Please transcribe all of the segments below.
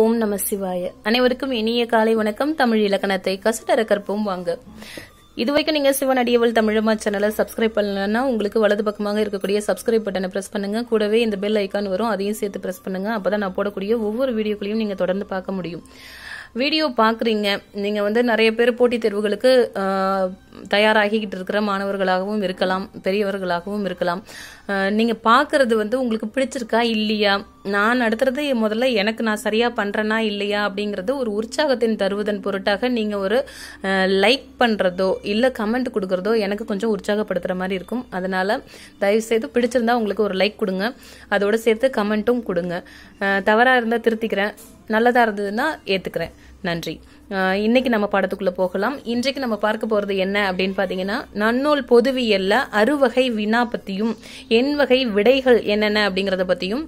ஓம் நம சிவாய அனைவருக்கும் இனிய காலை வணக்கம் தமிழ் இலக்கணத்தை கசடர கற்போம் வாங்க இதுவரைக்கும் நீங்கள் சிவன் அடியவள் தமிழமா சேனலை சப்ஸ்கிரைப் பண்ணலன்னா உங்களுக்கு வலது பக்கமாக இருக்கக்கூடிய சப்ஸ்கிரைப் பட்டனை ப்ரெஸ் பண்ணுங்க கூடவே இந்த பெல் ஐக்கான் வரும் அதையும் சேர்த்து ப்ரெஸ் பண்ணுங்க அப்பதான் நான் போடக்கூடிய ஒவ்வொரு வீடியோக்களையும் நீங்கள் தொடர்ந்து பார்க்க முடியும் வீடியோ பார்க்குறீங்க நீங்கள் வந்து நிறைய பேர் போட்டித் தேர்வுகளுக்கு தயாராகிக்கிட்டு இருக்கிற மாணவர்களாகவும் இருக்கலாம் பெரியவர்களாகவும் இருக்கலாம் நீங்கள் பார்க்குறது வந்து உங்களுக்கு பிடிச்சிருக்கா இல்லையா நான் நடத்துறது முதல்ல எனக்கு நான் சரியாக பண்ணுறேனா இல்லையா அப்படிங்கிறது ஒரு உற்சாகத்தின் தருவதன் பொருட்டாக நீங்கள் ஒரு லைக் பண்ணுறதோ இல்லை கமெண்ட் கொடுக்குறதோ எனக்கு கொஞ்சம் உற்சாகப்படுத்துகிற மாதிரி இருக்கும் அதனால் தயவுசெய்து பிடிச்சிருந்தா உங்களுக்கு ஒரு லைக் கொடுங்க அதோடு சேர்த்து கமெண்ட்டும் கொடுங்க தவறாக இருந்தால் திருத்திக்கிறேன் நல்லதாக இருந்ததுன்னா ஏற்றுக்கிறேன் நன்றி இன்னைக்கு நம்ம பாடத்துக்குள்ளே போகலாம் இன்றைக்கு நம்ம பார்க்க போகிறது என்ன அப்படின்னு பார்த்தீங்கன்னா நன்னூல் பொதுவியல்ல அறுவகை வினா பற்றியும் எண் வகை விடைகள் என்னென்ன அப்படிங்கிறத பற்றியும்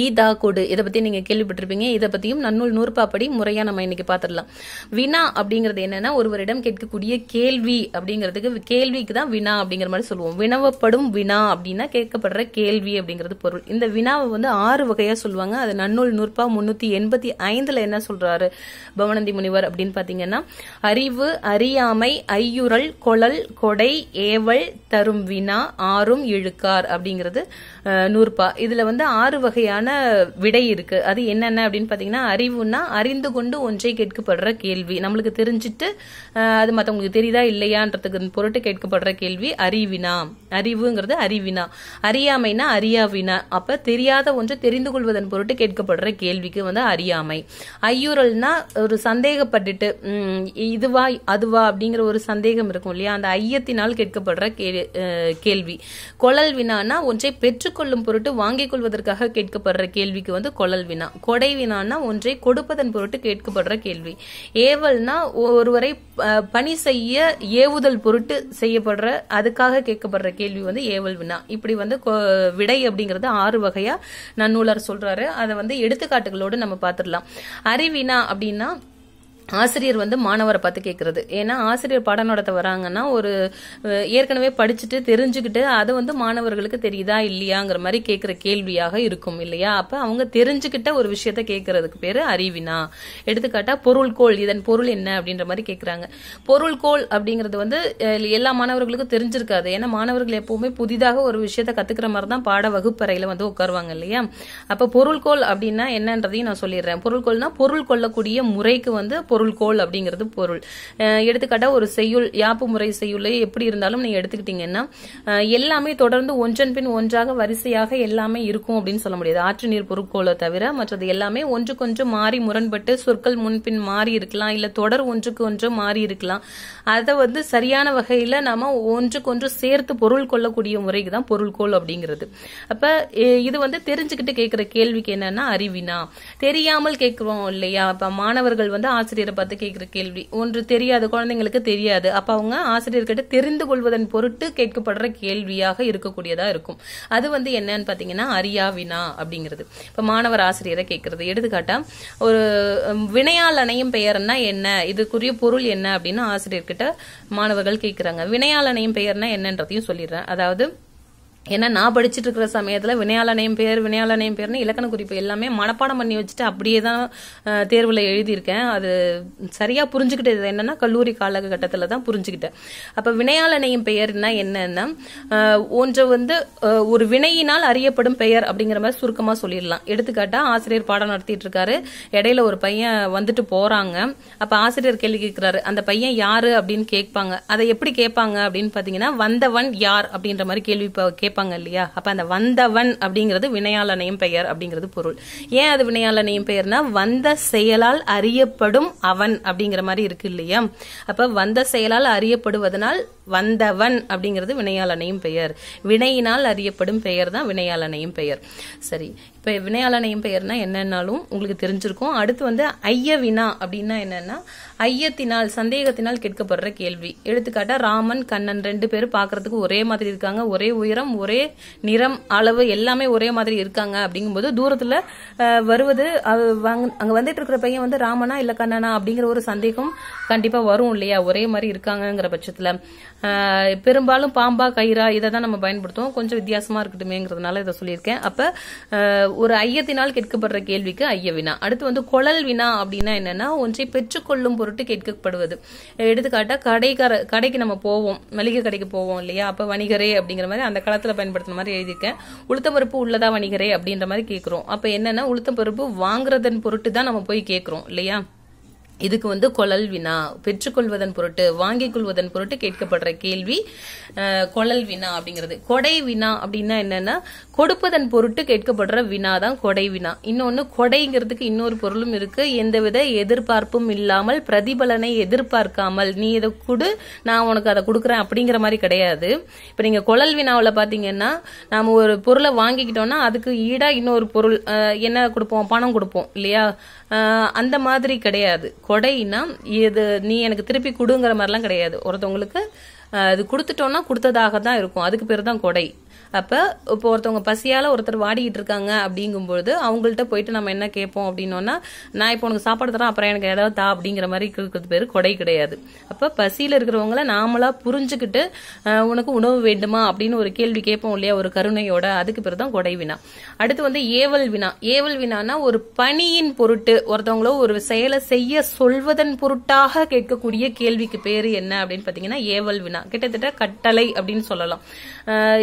ஈதா கொடு இதை பற்றி நீங்கள் கேள்விப்பட்டிருப்பீங்க இதை பற்றியும் நன்னூல் நூற்பாப்படி முறையாக நம்ம இன்னைக்கு பார்த்துடலாம் வினா அப்படிங்கிறது என்னன்னா ஒருவரிடம் கேட்கக்கூடிய கேள்வி அப்படிங்கிறதுக்கு கேள்விக்கு தான் வினா அப்படிங்கிற மாதிரி சொல்லுவோம் வினவப்படும் வினா அப்படின்னா கேட்கப்படுற கேள்வி அப்படிங்கிறது பொருள் இந்த வினாவை வந்து ஆறு வகையாக சொல்லுவாங்க அது நன்னூல் நூற்பா முன்னூற்றி எண்பத்தி ஐந்தில் என்ன சொல்கிறாரு பவனந்தி முனிவர் அப்படின்னு பார்த்தீங்கன்னா அறிவு அறியாமை ஐயுறல் கொழல் கொடை ஏவல் தரும் வினா ஆறும் இழுக்கார் அப்படிங்கிறது நூற்பா இதில் வந்து ஆறு வகையாக கேள்விக்கான விடை இருக்கு அது என்னென்ன அப்படின்னு பாத்தீங்கன்னா அறிவுனா அறிந்து கொண்டு ஒன்றை கேட்கப்படுற கேள்வி நம்மளுக்கு தெரிஞ்சுட்டு அது மற்றவங்களுக்கு தெரியுதா இல்லையான்றதுக்கு பொருட்டு கேட்கப்படுற கேள்வி அறிவினா அறிவுங்கிறது அறிவினா அறியாமைனா அறியாவினா அப்ப தெரியாத ஒன்று தெரிந்து கொள்வதன் பொருட்டு கேட்கப்படுற கேள்விக்கு வந்து அறியாமை ஐயுறல்னா ஒரு சந்தேகப்பட்டுட்டு இதுவா அதுவா அப்படிங்கிற ஒரு சந்தேகம் இருக்கும் இல்லையா அந்த ஐயத்தினால் கேட்கப்படுற கேள்வி கொழல் வினானா ஒன்றை பெற்றுக்கொள்ளும் பொருட்டு வாங்கிக் கொள்வதற்காக கேட்க கேட்கப்படுற கேள்விக்கு வந்து கொழல் வினா கொடை வினான்னா ஒன்றை கொடுப்பதன் பொருட்டு கேட்கப்படுற கேள்வி ஏவல்னா ஒருவரை பணி செய்ய ஏவுதல் பொருட்டு செய்யப்படுற அதுக்காக கேட்கப்படுற கேள்வி வந்து ஏவல் வினா இப்படி வந்து விடை அப்படிங்கறது ஆறு வகையா நன்னூலர் சொல்றாரு அதை வந்து எடுத்துக்காட்டுகளோடு நம்ம பார்த்துடலாம் அறிவினா அப்படின்னா ஆசிரியர் வந்து மாணவரை பார்த்து கேட்கறது ஏன்னா ஆசிரியர் பாடம் நடத்த வராங்கன்னா ஒரு ஏற்கனவே படிச்சுட்டு தெரிஞ்சுக்கிட்டு அது வந்து மாணவர்களுக்கு தெரியுதா இல்லையாங்கிற மாதிரி கேட்குற கேள்வியாக இருக்கும் இல்லையா அப்போ அவங்க தெரிஞ்சுக்கிட்ட ஒரு விஷயத்த கேட்கறதுக்கு பேர் அறிவினா எடுத்துக்காட்டா பொருள்கோள் இதன் பொருள் என்ன அப்படின்ற மாதிரி கேட்குறாங்க பொருள்கோள் அப்படிங்கிறது வந்து எல்லா மாணவர்களுக்கும் தெரிஞ்சிருக்காது ஏன்னா மாணவர்கள் எப்பவுமே புதிதாக ஒரு விஷயத்த கத்துக்கிற மாதிரி தான் பாட வகுப்பறையில் வந்து உட்காருவாங்க இல்லையா அப்போ பொருள்கோள் அப்படின்னா என்னன்றதையும் நான் சொல்லிடுறேன் பொருள்கோள்னா பொருள் கொள்ளக்கூடிய முறைக்கு வந்து பொருள்கோள் அப்படிங்கிறது பொருள் எடுத்துக்காட்டா ஒரு செய்யுள் யாப்பு முறை செய்யுள் எப்படி இருந்தாலும் நீங்க எடுத்துக்கிட்டீங்கன்னா எல்லாமே தொடர்ந்து ஒன்றன் பின் ஒன்றாக வரிசையாக எல்லாமே இருக்கும் அப்படின்னு சொல்ல முடியாது ஆற்று நீர் பொருட்கோளை தவிர மற்றது எல்லாமே ஒன்று கொஞ்சம் மாறி முரண்பட்டு சொற்கள் முன்பின் மாறி இருக்கலாம் இல்ல தொடர் ஒன்றுக்கு ஒன்று மாறி இருக்கலாம் அதை வந்து சரியான வகையில நாம ஒன்றுக்கொன்று சேர்த்து பொருள் கொள்ளக்கூடிய முறைக்கு தான் பொருள்கோள் அப்படிங்கிறது அப்ப இது வந்து தெரிஞ்சுக்கிட்டு கேட்கிற கேள்விக்கு என்னன்னா அறிவினா தெரியாமல் கேட்கிறோம் இல்லையா இப்ப மாணவர்கள் வந்து ஆசிரியர் ஆசிரியரை பார்த்து கேட்குற கேள்வி ஒன்று தெரியாது குழந்தைங்களுக்கு தெரியாது அப்போ அவங்க ஆசிரியர்கிட்ட தெரிந்து கொள்வதன் பொருட்டு கேட்கப்படுற கேள்வியாக இருக்கக்கூடியதாக இருக்கும் அது வந்து என்னன்னு பார்த்தீங்கன்னா அரியா வினா அப்படிங்கிறது இப்போ மாணவர் ஆசிரியரை கேட்கறது எடுத்துக்காட்டா ஒரு வினையால் அணையும் பெயர்னா என்ன இதுக்குரிய பொருள் என்ன அப்படின்னு ஆசிரியர்கிட்ட மாணவர்கள் கேட்குறாங்க வினையால் அணையும் பெயர்னா என்னன்றதையும் சொல்லிடுறேன் அதாவது ஏன்னா நான் படிச்சுட்டு இருக்கிற சமயத்தில் வினையாளனையும் பேர் வினையாளனையும் பேர்னு இலக்கண குறிப்பு எல்லாமே மனப்பாடம் பண்ணி வச்சுட்டு அப்படியே தான் தேர்வில் எழுதியிருக்கேன் அது சரியாக புரிஞ்சுக்கிட்டது என்னன்னா கல்லூரி காலகட்டத்தில் தான் புரிஞ்சுக்கிட்டேன் அப்போ வினையாளனையும் பெயர்னா என்னன்னா ஒன்று வந்து ஒரு வினையினால் அறியப்படும் பெயர் அப்படிங்கிற மாதிரி சுருக்கமாக சொல்லிடலாம் எடுத்துக்காட்டால் ஆசிரியர் பாடம் நடத்திட்டு இருக்காரு இடையில ஒரு பையன் வந்துட்டு போகிறாங்க அப்போ ஆசிரியர் கேள்வி கேட்குறாரு அந்த பையன் யாரு அப்படின்னு கேட்பாங்க அதை எப்படி கேட்பாங்க அப்படின்னு பார்த்தீங்கன்னா வந்தவன் யார் அப்படின்ற மாதிரி கேள்வி கேட்பாங்க கேட்பாங்க இல்லையா அப்ப அந்த வந்தவன் அப்படிங்கிறது வினையாளனையும் பெயர் அப்படிங்கிறது பொருள் ஏன் அது வினையாளனையும் பெயர்னா வந்த செயலால் அறியப்படும் அவன் அப்படிங்கிற மாதிரி இருக்கு இல்லையா அப்ப வந்த செயலால் அறியப்படுவதனால் வந்தவன் அப்படிங்கிறது வினையாளனையும் பெயர் வினையினால் அறியப்படும் பெயர் தான் வினையாளனையும் பெயர் சரி இப்போ வினையாளனையும் பெயர்னா என்னென்னாலும் உங்களுக்கு தெரிஞ்சிருக்கும் அடுத்து வந்து ஐய வினா அப்படின்னா என்னன்னா ஐயத்தினால் சந்தேகத்தினால் கேட்கப்படுற கேள்வி எடுத்துக்காட்டா ராமன் கண்ணன் ரெண்டு பேரும் பார்க்கறதுக்கு ஒரே மாதிரி இருக்காங்க ஒரே உயரம் ஒரே நிறம் அளவு எல்லாமே ஒரே மாதிரி இருக்காங்க அப்படிங்கும்போது தூரத்துல வருவது அங்க வந்துட்டு இருக்கிற பையன் வந்து ராமனா இல்ல கண்ணனா அப்படிங்கிற ஒரு சந்தேகம் கண்டிப்பா வரும் இல்லையா ஒரே மாதிரி இருக்காங்கிற பட்சத்துல பெரும்பாலும் பாம்பா கயிறா இதை தான் நம்ம பயன்படுத்துவோம் கொஞ்சம் வித்தியாசமா இருக்கட்டுமேங்கிறதுனால இதை சொல்லியிருக்கேன் அப்ப ஒரு ஐயத்தினால் கேட்கப்படுற கேள்விக்கு ஐய வினா அடுத்து வந்து குழல் வினா அப்படின்னா என்னன்னா ஒன்றை பெற்றுக்கொள்ளும் பொருட்டு கேட்கப்படுவது எடுத்துக்காட்டா கடைக்கார கடைக்கு நம்ம போவோம் மளிகை கடைக்கு போவோம் இல்லையா அப்ப வணிகரே அப்படிங்கிற மாதிரி அந்த காலத்துல பயன்படுத்தின மாதிரி எழுதியிருக்கேன் உளுத்தம்பருப்பு உள்ளதா வணிகரே அப்படின்ற மாதிரி கேட்கிறோம் அப்ப என்னன்னா உளுத்தம்பருப்பு வாங்குறதன் பொருட்டு தான் நம்ம போய் கேட்கிறோம் இல்லையா இதுக்கு வந்து கொழல் வினா பெற்றுக்கொள்வதன் பொருட்டு வாங்கிக் கொள்வதன் பொருட்டு கேட்கப்படுற கேள்வி கொழல் வினா அப்படிங்கிறது கொடை வினா அப்படின்னா என்னன்னா கொடுப்பதன் பொருட்டு கேட்கப்படுற வினா தான் கொடை வினா இன்னொன்னு கொடைங்கிறதுக்கு இன்னொரு பொருளும் இருக்கு எந்தவித எதிர்பார்ப்பும் இல்லாமல் பிரதிபலனை எதிர்பார்க்காமல் நீ இதை கொடு நான் உனக்கு அதை கொடுக்குறேன் அப்படிங்கிற மாதிரி கிடையாது இப்ப நீங்க கொழல் வினாவில் பாத்தீங்கன்னா நாம ஒரு பொருளை வாங்கிக்கிட்டோம்னா அதுக்கு ஈடா இன்னொரு பொருள் என்ன கொடுப்போம் பணம் கொடுப்போம் இல்லையா அந்த மாதிரி கிடையாது கொடைனா இது நீ எனக்கு திருப்பி கொடுங்கிற மாதிரிலாம் கிடையாது ஒருத்தவங்களுக்கு இது கொடுத்துட்டோம்னா கொடுத்ததாக தான் இருக்கும் அதுக்கு பேர் தான் கொடை அப்போ இப்போ ஒருத்தவங்க பசியால் ஒருத்தர் வாடிக்கிட்டு இருக்காங்க அப்படிங்கும்பொழுது அவங்கள்ட்ட போயிட்டு நம்ம என்ன கேட்போம் அப்படின்னோன்னா நான் இப்போ உனக்கு சாப்பாடு தரேன் அப்புறம் எனக்கு ஏதாவது தா அப்படிங்கிற மாதிரி இருக்கிறது பேர் கொடை கிடையாது அப்போ பசியில் இருக்கிறவங்கள நாமளா புரிஞ்சுக்கிட்டு உனக்கு உணவு வேண்டுமா அப்படின்னு ஒரு கேள்வி கேட்போம் இல்லையா ஒரு கருணையோட அதுக்கு பேர் தான் கொடை வினா அடுத்து வந்து ஏவல் வினா ஏவல் வினானா ஒரு பணியின் பொருட்டு ஒருத்தவங்களோ ஒரு செயலை செய்ய சொல்வதன் பொருட்டாக கேட்கக்கூடிய கேள்விக்கு பேர் என்ன அப்படின்னு பார்த்தீங்கன்னா ஏவல் வினா கிட்டத்தட்ட கட்டளை அப்படின்னு சொல்லலாம்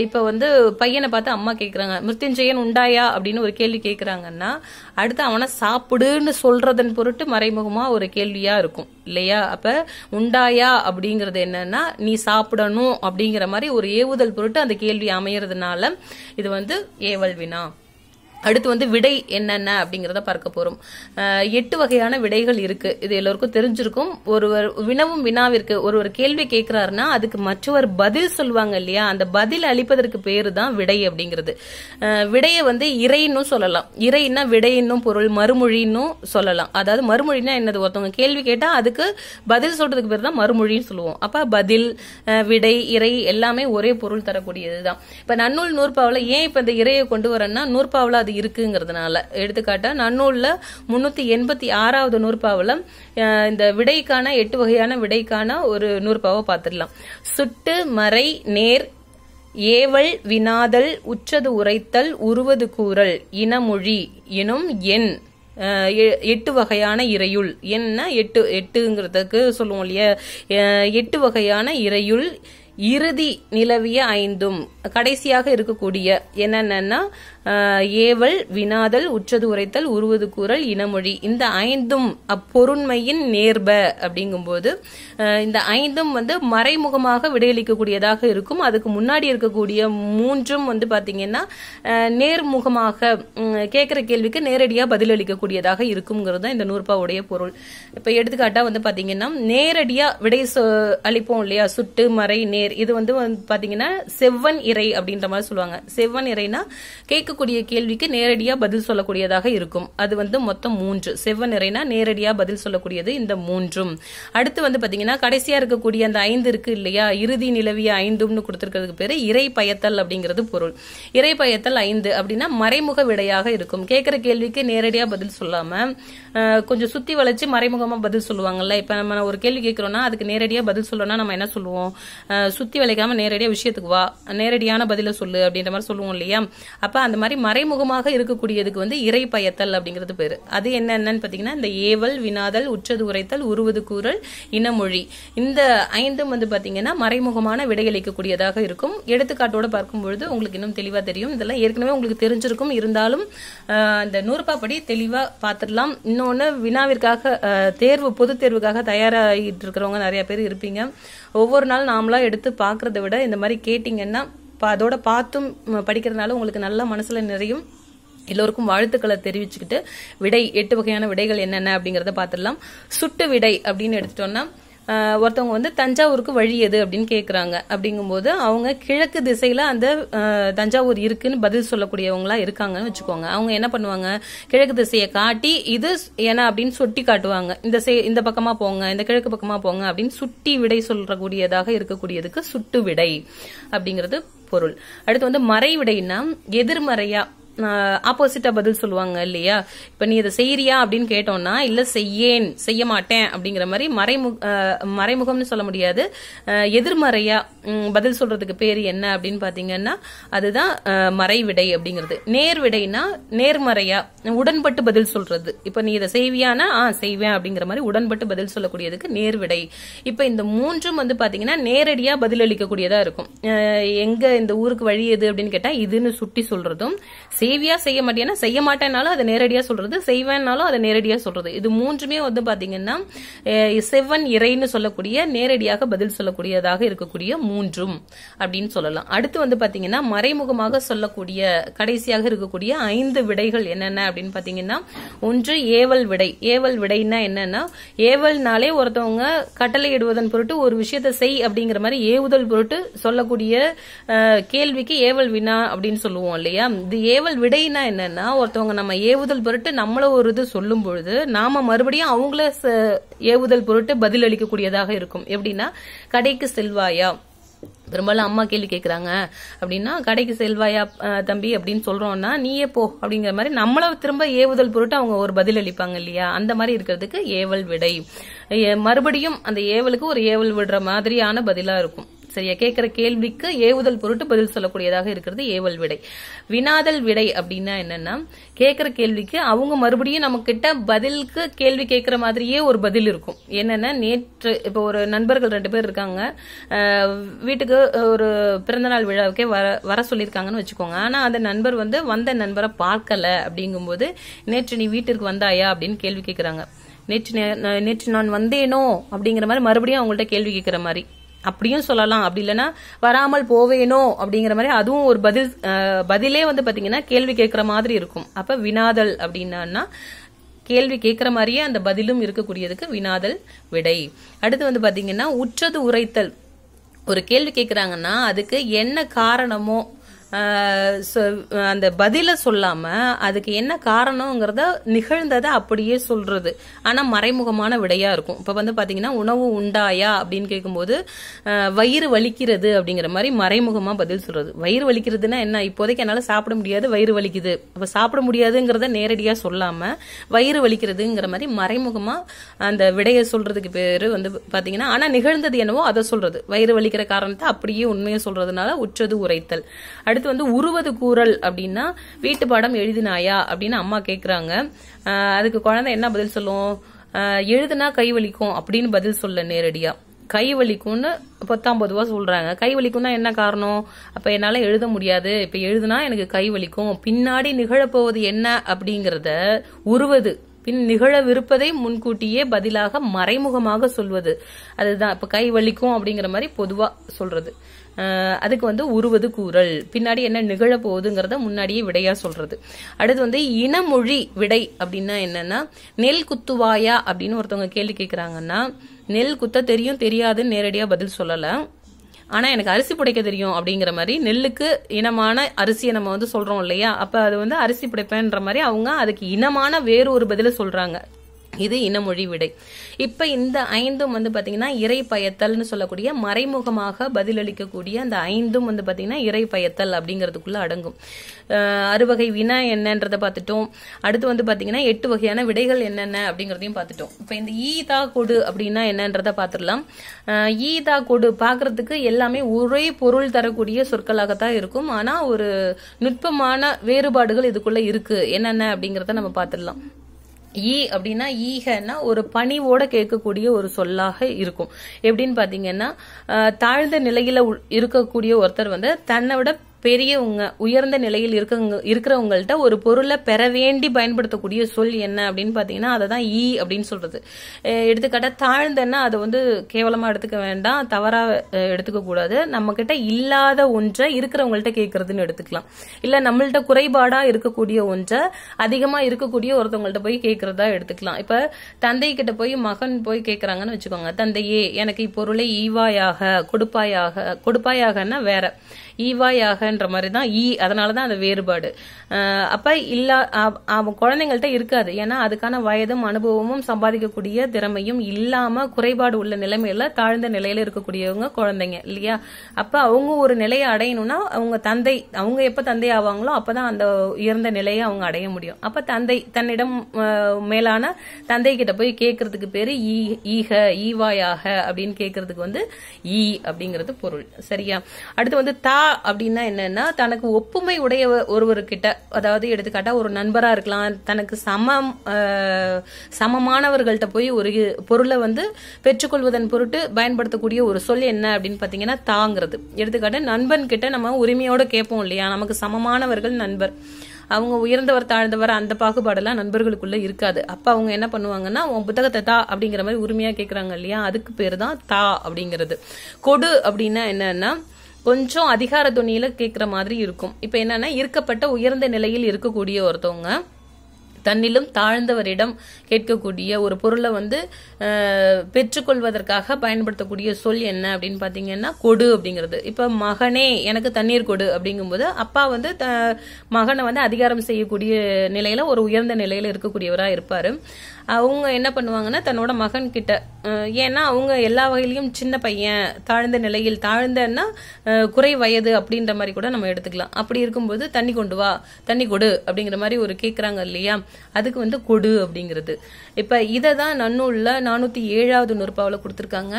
இப்போ வந்து பையனை பார்த்து அம்மா கேட்குறாங்க மிருத்யுஞ்சயன் உண்டாயா அப்படின்னு ஒரு கேள்வி கேட்குறாங்கன்னா அடுத்து அவனை சாப்பிடுன்னு சொல்றதன் பொருட்டு மறைமுகமாக ஒரு கேள்வியாக இருக்கும் இல்லையா அப்ப உண்டாயா அப்படிங்கிறது என்னன்னா நீ சாப்பிடணும் அப்படிங்கிற மாதிரி ஒரு ஏவுதல் பொருட்டு அந்த கேள்வி அமையறதுனால இது வந்து ஏவல்வினா அடுத்து வந்து விடை என்னென்ன அப்படிங்கிறத பார்க்க போகிறோம் எட்டு வகையான விடைகள் இருக்குது இது எல்லோருக்கும் தெரிஞ்சிருக்கும் ஒருவர் வினவும் வினாவிற்கு ஒருவர் கேள்வி கேட்குறாருன்னா அதுக்கு மற்றவர் பதில் சொல்லுவாங்க இல்லையா அந்த பதில் அளிப்பதற்கு பேர் தான் விடை அப்படிங்கிறது விடையை வந்து இறைன்னும் சொல்லலாம் இறைன்னா விடையின்னும் பொருள் மறுமொழின்னும் சொல்லலாம் அதாவது மறுமொழினா என்னது ஒருத்தவங்க கேள்வி கேட்டால் அதுக்கு பதில் சொல்கிறதுக்கு பேர் தான் மறுமொழின்னு சொல்லுவோம் அப்போ பதில் விடை இறை எல்லாமே ஒரே பொருள் தரக்கூடியது தான் இப்போ நன்னூல் நூற்பாவில் ஏன் இப்போ இந்த இறையை கொண்டு வரேன்னா நூற்பாவில் அது அது இருக்குங்கிறதுனால எடுத்துக்காட்டா நன்னூல்ல முன்னூத்தி எண்பத்தி ஆறாவது நூற்பாவில் இந்த விடைக்கான எட்டு வகையான விடைக்கான ஒரு நூற்பாவை பார்த்துடலாம் சுட்டு மறை நேர் ஏவல் வினாதல் உச்சது உரைத்தல் உருவது கூறல் இனமொழி எனும் எண் எட்டு வகையான இறையுள் என்ன எட்டு எட்டுங்கிறதுக்கு சொல்லுவோம் இல்லையா எட்டு வகையான இறையுள் இறுதி நிலவிய ஐந்தும் கடைசியாக இருக்கக்கூடிய என்னென்னா ஏவல் வினாதல் உச்சது உரைத்தல் உருவது கூறல் இனமொழி இந்த ஐந்தும் அப்பொருண்மையின் நேர்ப அப்படிங்கும்போது இந்த ஐந்தும் வந்து மறைமுகமாக விடையளிக்கக்கூடியதாக இருக்கும் அதுக்கு முன்னாடி இருக்கக்கூடிய மூன்றும் வந்து பாத்தீங்கன்னா நேர்முகமாக கேட்குற கேள்விக்கு நேரடியாக பதிலளிக்கக்கூடியதாக இருக்குங்கிறது தான் இந்த நூற்பாவுடைய பொருள் இப்போ எடுத்துக்காட்டாக வந்து பார்த்தீங்கன்னா நேரடியாக விடை அளிப்போம் இல்லையா சுட்டு மறை நேர் நேர் இது வந்து பாத்தீங்கன்னா செவ்வன் இறை அப்படின்ற மாதிரி சொல்லுவாங்க செவ்வன் இறைனா கேட்கக்கூடிய கேள்விக்கு நேரடியா பதில் சொல்லக்கூடியதாக இருக்கும் அது வந்து மொத்தம் மூன்று செவ்வன் இறைனா நேரடியா பதில் சொல்லக்கூடியது இந்த மூன்றும் அடுத்து வந்து பாத்தீங்கன்னா கடைசியா இருக்கக்கூடிய அந்த ஐந்து இருக்கு இல்லையா இறுதி நிலவிய ஐந்தும்னு கொடுத்திருக்கிறதுக்கு பேரு இறை பயத்தல் அப்படிங்கிறது பொருள் இறை பயத்தல் ஐந்து அப்படின்னா மறைமுக விடையாக இருக்கும் கேட்கிற கேள்விக்கு நேரடியா பதில் சொல்லாம கொஞ்சம் சுத்தி வளைச்சு மறைமுகமா பதில் சொல்லுவாங்கல்ல இப்ப நம்ம ஒரு கேள்வி கேட்கிறோம்னா அதுக்கு நேரடியா பதில் சொல்லணும்னா நம்ம என்ன சொல்லுவோம் சுற்றி வளைக்காம நேரடியாக விஷயத்துக்கு வா நேரடியான பதிலை சொல்லு அப்படின்ற மாதிரி சொல்லுவோம் இல்லையா அப்போ அந்த மாதிரி மறைமுகமாக இருக்கக்கூடியதுக்கு வந்து இறை பயத்தல் அப்படிங்கிறது பேர் அது என்னன்னு பார்த்தீங்கன்னா இந்த ஏவல் வினாதல் உச்சது உரைத்தல் உருவது கூறல் இனமொழி இந்த ஐந்தும் வந்து பார்த்தீங்கன்னா மறைமுகமான விடையளிக்கக்கூடியதாக இருக்கும் எடுத்துக்காட்டோடு பார்க்கும்பொழுது உங்களுக்கு இன்னும் தெளிவாக தெரியும் இதெல்லாம் ஏற்கனவே உங்களுக்கு தெரிஞ்சிருக்கும் இருந்தாலும் இந்த நூறுபா படி தெளிவாக பார்த்துடலாம் இன்னொன்று வினாவிற்காக தேர்வு பொது தேர்வுக்காக தயாராகிட்டு இருக்கிறவங்க நிறைய பேர் இருப்பீங்க ஒவ்வொரு நாள் நாமளா எடுத்து பாக்குறத விட இந்த மாதிரி கேட்டீங்கன்னா அதோட பார்த்தும் படிக்கிறதுனால உங்களுக்கு நல்ல மனசுல நிறையும் எல்லோருக்கும் வாழ்த்துக்களை தெரிவிச்சுக்கிட்டு விடை எட்டு வகையான விடைகள் என்னென்ன அப்படிங்கறத பாத்துடலாம் சுட்டு விடை அப்படின்னு எடுத்துட்டோம்னா ஒருத்தவங்க வந்து தஞ்சாவூருக்கு வழி எது அப்படின்னு கேட்குறாங்க அப்படிங்கும்போது அவங்க கிழக்கு திசையில் அந்த தஞ்சாவூர் இருக்குன்னு பதில் சொல்லக்கூடியவங்களா இருக்காங்கன்னு வச்சுக்கோங்க அவங்க என்ன பண்ணுவாங்க கிழக்கு திசையை காட்டி இது ஏன்னா அப்படின்னு சுட்டி காட்டுவாங்க இந்த சே இந்த பக்கமாக போங்க இந்த கிழக்கு பக்கமாக போங்க அப்படின்னு சுட்டி விடை சொல்கிறக்கூடியதாக இருக்கக்கூடியதுக்கு சுட்டு விடை அப்படிங்கிறது பொருள் அடுத்து வந்து மறைவிடைனா எதிர்மறையா ஆப்போசிட்டா பதில் சொல்லுவாங்க இல்லையா இப்ப நீ இதை செய்யறியா அப்படின்னு கேட்டோம்னா இல்ல செய்யேன் செய்ய மாட்டேன் அப்படிங்கிற மாதிரி மறைமுக மறைமுகம்னு சொல்ல முடியாது எதிர்மறையா பதில் சொல்றதுக்கு பேர் என்ன அப்படின்னு பாத்தீங்கன்னா அதுதான் மறைவிடை அப்படிங்கிறது நேர்விடைனா நேர்மறையா உடன்பட்டு பதில் சொல்றது இப்ப நீ இதை செய்வியானா ஆ செய்வேன் அப்படிங்கிற மாதிரி உடன்பட்டு பதில் சொல்லக்கூடியதுக்கு நேர்விடை இப்ப இந்த மூன்றும் வந்து பாத்தீங்கன்னா நேரடியா அளிக்கக்கூடியதா இருக்கும் எங்க இந்த ஊருக்கு வழி எது அப்படின்னு கேட்டா இதுன்னு சுட்டி சொல்றதும் சேவியா செய்ய மாட்டேன் செய்ய மாட்டேன்னாலும் அதை நேரடியாக சொல்றது செய்வேன்னாலும் அதை நேரடியாக சொல்றது இது மூன்றுமே வந்து பாத்தீங்கன்னா செவன் இறைன்னு சொல்லக்கூடிய நேரடியாக பதில் சொல்லக்கூடியதாக இருக்கக்கூடிய மூன்றும் அப்படின்னு சொல்லலாம் அடுத்து வந்து பாத்தீங்கன்னா மறைமுகமாக சொல்லக்கூடிய கடைசியாக இருக்கக்கூடிய ஐந்து விடைகள் என்னென்ன அப்படின்னு பாத்தீங்கன்னா ஒன்று ஏவல் விடை ஏவல் விடைன்னா என்னன்னா ஏவல்னாலே ஒருத்தவங்க கட்டளை இடுவதன் பொருட்டு ஒரு விஷயத்தை செய் அப்படிங்கிற மாதிரி ஏவுதல் பொருட்டு சொல்லக்கூடிய கேள்விக்கு ஏவல் வினா அப்படின்னு சொல்லுவோம் இல்லையா இந்த ஏவல் எக்ஸாம்பிள் விடைனா என்னன்னா ஒருத்தவங்க நம்ம ஏவுதல் பொருட்டு நம்மள ஒரு இது சொல்லும் பொழுது நாம மறுபடியும் அவங்கள ஏவுதல் பொருட்டு பதில் அளிக்கக்கூடியதாக இருக்கும் எப்படின்னா கடைக்கு செல்வாயா பெரும்பாலும் அம்மா கேள்வி கேட்குறாங்க அப்படின்னா கடைக்கு செல்வாயா தம்பி அப்படின்னு சொல்றோம்னா நீயே போ அப்படிங்கிற மாதிரி நம்மள திரும்ப ஏவுதல் பொருட்டு அவங்க ஒரு பதில் அளிப்பாங்க இல்லையா அந்த மாதிரி இருக்கிறதுக்கு ஏவல் விடை மறுபடியும் அந்த ஏவலுக்கு ஒரு ஏவல் விடுற மாதிரியான பதிலா இருக்கும் சரியா கேட்கிற கேள்விக்கு ஏவுதல் பொருட்டு பதில் சொல்லக்கூடியதாக இருக்கிறது ஏவல் விடை வினாதல் விடை அப்படின்னா என்னன்னா கேட்கிற கேள்விக்கு அவங்க மறுபடியும் நம்ம கிட்ட பதிலுக்கு கேள்வி கேட்கிற மாதிரியே ஒரு பதில் இருக்கும் என்னன்னா நேற்று இப்போ ஒரு நண்பர்கள் ரெண்டு பேர் இருக்காங்க வீட்டுக்கு ஒரு பிறந்தநாள் விழாவுக்கே வர வர சொல்லியிருக்காங்கன்னு வச்சுக்கோங்க ஆனா அந்த நண்பர் வந்து வந்த நண்பரை பார்க்கல அப்படிங்கும்போது நேற்று நீ வீட்டிற்கு வந்தாயா அப்படின்னு கேள்வி கேட்கிறாங்க நேற்று நேற்று நான் வந்தேனோ அப்படிங்கிற மாதிரி மறுபடியும் அவங்கள்ட்ட கேள்வி கேட்கிற மாதிரி அப்படியும் சொல்லலாம் அப்படி இல்லைன்னா வராமல் போவேனோ அப்படிங்கிற மாதிரி அதுவும் ஒரு பதில் பதிலே வந்து பாத்தீங்கன்னா கேள்வி கேட்கிற மாதிரி இருக்கும் அப்ப வினாதல் அப்படின்னா கேள்வி கேட்குற மாதிரியே அந்த பதிலும் இருக்கக்கூடியதுக்கு வினாதல் விடை அடுத்து வந்து பாத்தீங்கன்னா உற்றது உரைத்தல் ஒரு கேள்வி கேட்குறாங்கன்னா அதுக்கு என்ன காரணமோ அந்த பதிலை சொல்லாமல் அதுக்கு என்ன காரணங்கிறத நிகழ்ந்ததை அப்படியே சொல்கிறது ஆனால் மறைமுகமான விடையாக இருக்கும் இப்போ வந்து பாத்தீங்கன்னா உணவு உண்டாயா அப்படின்னு கேட்கும்போது வயிறு வலிக்கிறது அப்படிங்கிற மாதிரி மறைமுகமாக பதில் சொல்கிறது வயிறு வலிக்கிறதுனா என்ன இப்போதைக்கு என்னால் சாப்பிட முடியாது வயிறு வலிக்குது அப்போ சாப்பிட முடியாதுங்கிறத நேரடியாக சொல்லாமல் வயிறு வலிக்கிறதுங்கிற மாதிரி மறைமுகமாக அந்த விடையை சொல்கிறதுக்கு பேர் வந்து பார்த்தீங்கன்னா ஆனால் நிகழ்ந்தது என்னவோ அதை சொல்கிறது வயிறு வலிக்கிற காரணத்தை அப்படியே உண்மையை சொல்கிறதுனால உற்றது உரைத்தல் அடுத்து அடுத்து வந்து உருவது கூறல் அப்படின்னா வீட்டு பாடம் எழுதினாயா அப்படின்னு அம்மா கேட்குறாங்க அதுக்கு குழந்தை என்ன பதில் சொல்லும் எழுதுனா கை வலிக்கும் அப்படின்னு பதில் சொல்ல நேரடியா கை வலிக்கும்னு பத்தாம் பொதுவாக சொல்கிறாங்க கை வலிக்கும்னா என்ன காரணம் அப்போ என்னால் எழுத முடியாது இப்போ எழுதுனா எனக்கு கை வலிக்கும் பின்னாடி நிகழப்போவது என்ன அப்படிங்கிறத உருவது பின் நிகழவிருப்பதை முன்கூட்டியே பதிலாக மறைமுகமாக சொல்வது அதுதான் இப்போ கை வலிக்கும் அப்படிங்கிற மாதிரி பொதுவாக சொல்கிறது அதுக்கு வந்து உருவது கூறல் பின்னாடி என்ன நிகழ போகுதுங்கிறத முன்னாடியே விடையா சொல்றது அடுத்து வந்து இனமொழி விடை அப்படின்னா என்னன்னா நெல் குத்துவாயா அப்படின்னு ஒருத்தவங்க கேள்வி கேட்குறாங்கன்னா நெல் குத்த தெரியும் தெரியாதுன்னு நேரடியாக பதில் சொல்லலை ஆனால் எனக்கு அரிசி புடைக்க தெரியும் அப்படிங்கிற மாதிரி நெல்லுக்கு இனமான அரிசியை நம்ம வந்து சொல்கிறோம் இல்லையா அப்போ அது வந்து அரிசி புடைப்பேன்ற மாதிரி அவங்க அதுக்கு இனமான வேறு ஒரு பதில சொல்கிறாங்க இது இனமொழி விடை இப்ப இந்த ஐந்தும் வந்து பாத்தீங்கன்னா இறை பயத்தல்னு சொல்லக்கூடிய மறைமுகமாக பதிலளிக்கக்கூடிய அந்த ஐந்தும் வந்து பாத்தீங்கன்னா இறை பயத்தல் அப்படிங்கிறதுக்குள்ள அடங்கும் அறுவகை வினா என்னன்றத பார்த்துட்டோம் அடுத்து வந்து பாத்தீங்கன்னா எட்டு வகையான விடைகள் என்னென்ன அப்படிங்கறதையும் பார்த்துட்டோம் இப்ப இந்த ஈதா கொடு அப்படின்னா என்னன்றத பாத்துடலாம் ஈதா கொடு பாக்குறதுக்கு எல்லாமே ஒரே பொருள் தரக்கூடிய சொற்களாகத்தான் இருக்கும் ஆனா ஒரு நுட்பமான வேறுபாடுகள் இதுக்குள்ள இருக்கு என்னென்ன அப்படிங்கறத நம்ம பாத்துடலாம் ஈ அப்படின்னா ஈகன்னா ஒரு பணிவோட கேட்கக்கூடிய ஒரு சொல்லாக இருக்கும் எப்படின்னு பாத்தீங்கன்னா தாழ்ந்த நிலையில இருக்கக்கூடிய ஒருத்தர் வந்து தன்னை விட பெரியவங்க உயர்ந்த நிலையில் இருக்கவங்க இருக்கிறவங்கள்ட்ட ஒரு பொருளை பெற வேண்டி பயன்படுத்தக்கூடிய சொல் என்ன அப்படின்னு பார்த்தீங்கன்னா அதை தான் ஈ அப்படின்னு சொல்றது எடுத்துக்காட்டாக தாழ்ந்தன்னா அதை வந்து கேவலமாக எடுத்துக்க வேண்டாம் தவறாக எடுத்துக்க கூடாது நம்ம கிட்ட இல்லாத ஒன்றை இருக்கிறவங்கள்ட்ட கேட்கறதுன்னு எடுத்துக்கலாம் இல்லை நம்மள்ட்ட குறைபாடாக இருக்கக்கூடிய ஒன்றை அதிகமாக இருக்கக்கூடிய ஒருத்தவங்கள்ட்ட போய் கேட்கறதா எடுத்துக்கலாம் இப்போ தந்தை கிட்ட போய் மகன் போய் கேட்கறாங்கன்னு வச்சுக்கோங்க தந்தையே எனக்கு இப்பொருளை ஈவாயாக கொடுப்பாயாக கொடுப்பாயாகன்னா வேற ஈவாயாக இல்லைன்ற மாதிரி தான் ஈ அதனால தான் அந்த வேறுபாடு அப்போ இல்லா அவன் குழந்தைங்கள்ட்ட இருக்காது ஏன்னா அதுக்கான வயதும் அனுபவமும் சம்பாதிக்கக்கூடிய திறமையும் இல்லாமல் குறைபாடு உள்ள நிலைமையில தாழ்ந்த நிலையில இருக்கக்கூடியவங்க குழந்தைங்க இல்லையா அப்போ அவங்க ஒரு நிலையை அடையணும்னா அவங்க தந்தை அவங்க எப்போ தந்தை ஆவாங்களோ அப்போ தான் அந்த உயர்ந்த நிலையை அவங்க அடைய முடியும் அப்போ தந்தை தன்னிடம் மேலான தந்தை கிட்ட போய் கேட்கறதுக்கு பேரு ஈ ஈக ஈவாயாக அப்படின்னு கேட்கறதுக்கு வந்து ஈ அப்படிங்கிறது பொருள் சரியா அடுத்து வந்து தா அப்படின்னா என்ன என்னன்னா தனக்கு ஒப்புமை உடைய ஒருவர்கிட்ட அதாவது எடுத்துக்காட்டா ஒரு நண்பரா இருக்கலாம் தனக்கு சமம் சமமானவர்கள்ட்ட போய் ஒரு பொருளை வந்து பெற்றுக்கொள்வதன் பொருட்டு பயன்படுத்தக்கூடிய ஒரு சொல் என்ன அப்படின்னு பாத்தீங்கன்னா தாங்கிறது எடுத்துக்காட்டு நண்பன் கிட்ட நம்ம உரிமையோட கேட்போம் இல்லையா நமக்கு சமமானவர்கள் நண்பர் அவங்க உயர்ந்தவர் தாழ்ந்தவர் அந்த பாகுபாடெல்லாம் நண்பர்களுக்குள்ள இருக்காது அப்ப அவங்க என்ன பண்ணுவாங்கன்னா உன் புத்தகத்தை தா அப்படிங்கிற மாதிரி உரிமையா கேட்கறாங்க இல்லையா அதுக்கு பேர் தான் தா அப்படிங்கிறது கொடு அப்படின்னா என்னன்னா கொஞ்சம் அதிகார துணியில கேட்குற மாதிரி இருக்கும் இப்போ என்னன்னா இருக்கப்பட்ட உயர்ந்த நிலையில் இருக்கக்கூடிய ஒருத்தவங்க தன்னிலும் தாழ்ந்தவரிடம் கேட்கக்கூடிய ஒரு பொருளை வந்து பெற்றுக்கொள்வதற்காக பயன்படுத்தக்கூடிய சொல் என்ன அப்படின்னு பார்த்தீங்கன்னா கொடு அப்படிங்கிறது இப்போ மகனே எனக்கு தண்ணீர் கொடு அப்படிங்கும்போது அப்பா வந்து த மகனை வந்து அதிகாரம் செய்யக்கூடிய நிலையில் ஒரு உயர்ந்த நிலையில் இருக்கக்கூடியவராக இருப்பார் அவங்க என்ன பண்ணுவாங்கன்னா தன்னோட மகன்கிட்ட ஏன்னா அவங்க எல்லா வகையிலையும் சின்ன பையன் தாழ்ந்த நிலையில் தாழ்ந்தன்னா குறை வயது அப்படின்ற மாதிரி கூட நம்ம எடுத்துக்கலாம் அப்படி இருக்கும்போது தண்ணி கொண்டு வா தண்ணி கொடு அப்படிங்கிற மாதிரி ஒரு கேட்குறாங்க இல்லையா அதுக்கு வந்து கொடு அப்படிங்கிறது இப்போ இதை தான் நன்னூலில் நானூற்றி ஏழாவது நூறுபாவில் கொடுத்துருக்காங்க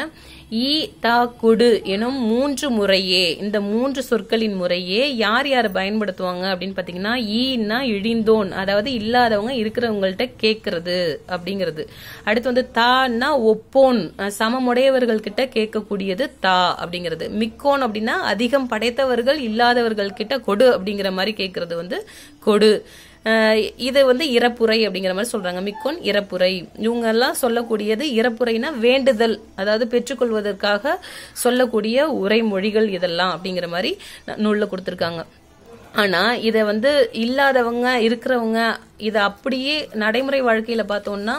ஈ தா குடு எனும் மூன்று முறையே இந்த மூன்று சொற்களின் முறையே யார் யார் பயன்படுத்துவாங்க அப்படின்னு பார்த்தீங்கன்னா ஈன்னா இழிந்தோன் அதாவது இல்லாதவங்க இருக்கிறவங்கள்ட்ட கேட்கறது அப்படிங்கிறது அடுத்து வந்து தான்னா ஒப்போன் சமமுடையவர்கள் கிட்ட கேட்கக்கூடியது தா அப்படிங்கிறது மிக்கோன் அப்படின்னா அதிகம் படைத்தவர்கள் இல்லாதவர்கள் கிட்ட கொடு அப்படிங்கிற மாதிரி கேட்கறது வந்து கொடு இது வந்து இறப்புரை அப்படிங்கிற மாதிரி சொல்றாங்க மிக்கோன் இறப்புரை இவங்க எல்லாம் சொல்லக்கூடியது இறப்புரைனா வேண்டுதல் அதாவது பெற்றுக்கொள்வதற்காக சொல்லக்கூடிய உரைமொழிகள் இதெல்லாம் அப்படிங்கிற மாதிரி நூலில் கொடுத்துருக்காங்க ஆனா இதை வந்து இல்லாதவங்க இருக்கிறவங்க இதை அப்படியே நடைமுறை வாழ்க்கையில பார்த்தோம்னா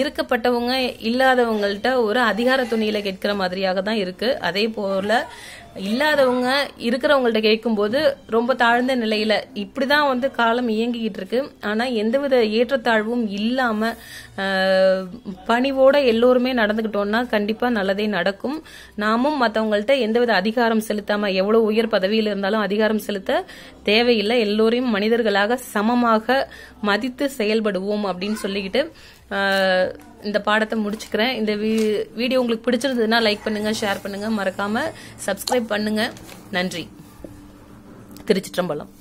இருக்கப்பட்டவங்க இல்லாதவங்கள்ட்ட ஒரு அதிகார துணியில கேட்கிற மாதிரியாக தான் இருக்கு அதே போல இல்லாதவங்க இருக்கிறவங்கள்ட்ட கேட்கும்போது ரொம்ப தாழ்ந்த நிலையில இப்படிதான் வந்து காலம் இயங்கிக்கிட்டு இருக்கு ஆனா எந்தவித ஏற்றத்தாழ்வும் இல்லாம பணிவோட எல்லோருமே நடந்துகிட்டோம்னா கண்டிப்பா நல்லதே நடக்கும் நாமும் மற்றவங்கள்ட்ட எந்தவித அதிகாரம் செலுத்தாம எவ்வளவு உயர் பதவியில் இருந்தாலும் அதிகாரம் செலுத்த தேவையில்லை எல்லோரையும் மனிதர்களாக சமமாக மதித்து செயல்படுவோம் அப்படின்னு சொல்லிக்கிட்டு இந்த பாடத்தை முடிச்சுக்கிறேன் இந்த வீடியோ உங்களுக்கு பிடிச்சிருந்ததுன்னா லைக் பண்ணுங்கள் ஷேர் பண்ணுங்கள் மறக்காமல் சப்ஸ்கிரைப் பண்ணுங்கள் நன்றி திருச்சிற்றம்பலம்